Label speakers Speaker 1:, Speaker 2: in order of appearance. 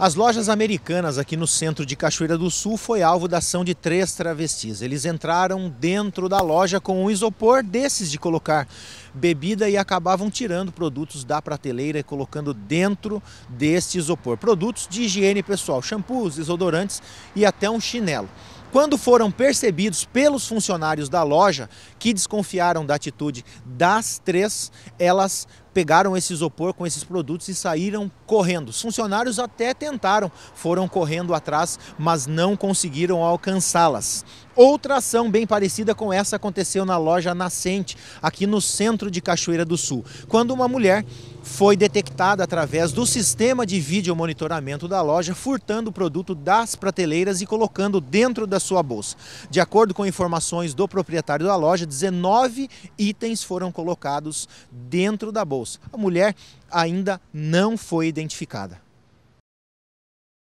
Speaker 1: As lojas americanas aqui no centro de Cachoeira do Sul foi alvo da ação de três travestis. Eles entraram dentro da loja com um isopor desses de colocar bebida e acabavam tirando produtos da prateleira e colocando dentro deste isopor. Produtos de higiene pessoal, shampoos, desodorantes e até um chinelo. Quando foram percebidos pelos funcionários da loja, que desconfiaram da atitude das três, elas pegaram esse isopor com esses produtos e saíram correndo. Os funcionários até tentaram, foram correndo atrás, mas não conseguiram alcançá-las. Outra ação bem parecida com essa aconteceu na loja Nascente, aqui no centro de Cachoeira do Sul, quando uma mulher foi detectada através do sistema de vídeo monitoramento da loja, furtando o produto das prateleiras e colocando dentro da sua bolsa. De acordo com informações do proprietário da loja, 19 itens foram colocados dentro da bolsa. A mulher ainda não foi identificada.